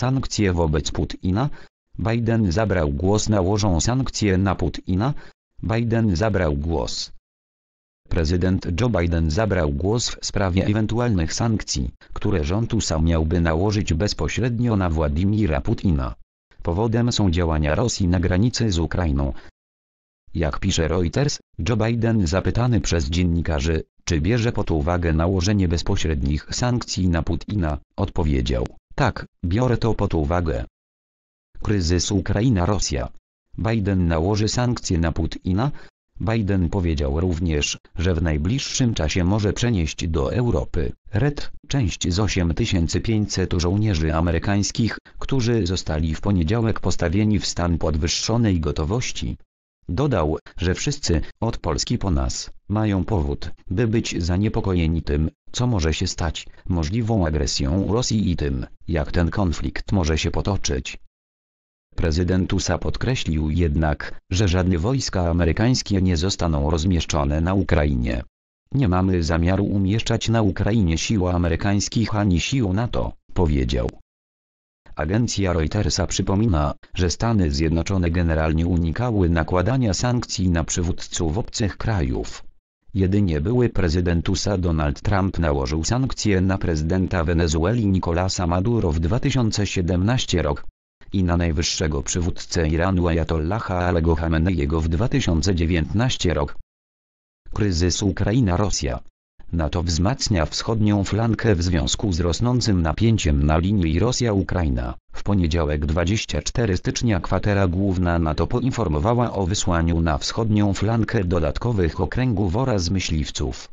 sankcje wobec Putina. Biden zabrał głos nałożą sankcje na Putina. Biden zabrał głos. Prezydent Joe Biden zabrał głos w sprawie ewentualnych sankcji, które rząd USA miałby nałożyć bezpośrednio na Władimira Putina. Powodem są działania Rosji na granicy z Ukrainą. Jak pisze Reuters, Joe Biden zapytany przez dziennikarzy, czy bierze pod uwagę nałożenie bezpośrednich sankcji na Putina, odpowiedział, tak, biorę to pod uwagę. Kryzys Ukraina-Rosja. Biden nałoży sankcje na Putina. Biden powiedział również, że w najbliższym czasie może przenieść do Europy ret część z 8500 żołnierzy amerykańskich, którzy zostali w poniedziałek postawieni w stan podwyższonej gotowości. Dodał, że wszyscy, od Polski po nas, mają powód, by być zaniepokojeni tym, co może się stać, możliwą agresją Rosji i tym, jak ten konflikt może się potoczyć. Prezydent USA podkreślił jednak, że żadne wojska amerykańskie nie zostaną rozmieszczone na Ukrainie. Nie mamy zamiaru umieszczać na Ukrainie sił amerykańskich ani sił NATO, powiedział. Agencja Reutersa przypomina, że Stany Zjednoczone generalnie unikały nakładania sankcji na przywódców obcych krajów. Jedynie były prezydent USA Donald Trump nałożył sankcje na prezydenta Wenezueli Nicolasa Maduro w 2017 rok i na najwyższego przywódcę Iranu Ayatollaha Alego Khameneiego w 2019 rok. Kryzys Ukraina-Rosja NATO wzmacnia wschodnią flankę w związku z rosnącym napięciem na linii Rosja-Ukraina. W poniedziałek 24 stycznia kwatera główna NATO poinformowała o wysłaniu na wschodnią flankę dodatkowych okręgów oraz myśliwców.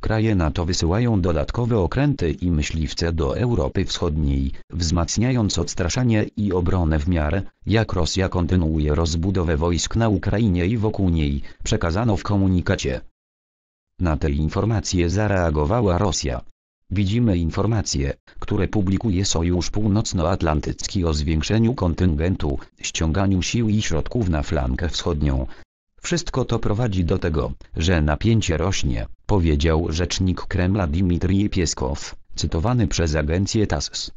Kraje NATO wysyłają dodatkowe okręty i myśliwce do Europy Wschodniej, wzmacniając odstraszanie i obronę w miarę, jak Rosja kontynuuje rozbudowę wojsk na Ukrainie i wokół niej, przekazano w komunikacie. Na te informacje zareagowała Rosja. Widzimy informacje, które publikuje Sojusz Północnoatlantycki o zwiększeniu kontyngentu, ściąganiu sił i środków na flankę wschodnią. Wszystko to prowadzi do tego, że napięcie rośnie, powiedział rzecznik Kremla Dmitrij Pieskow, cytowany przez agencję TASS.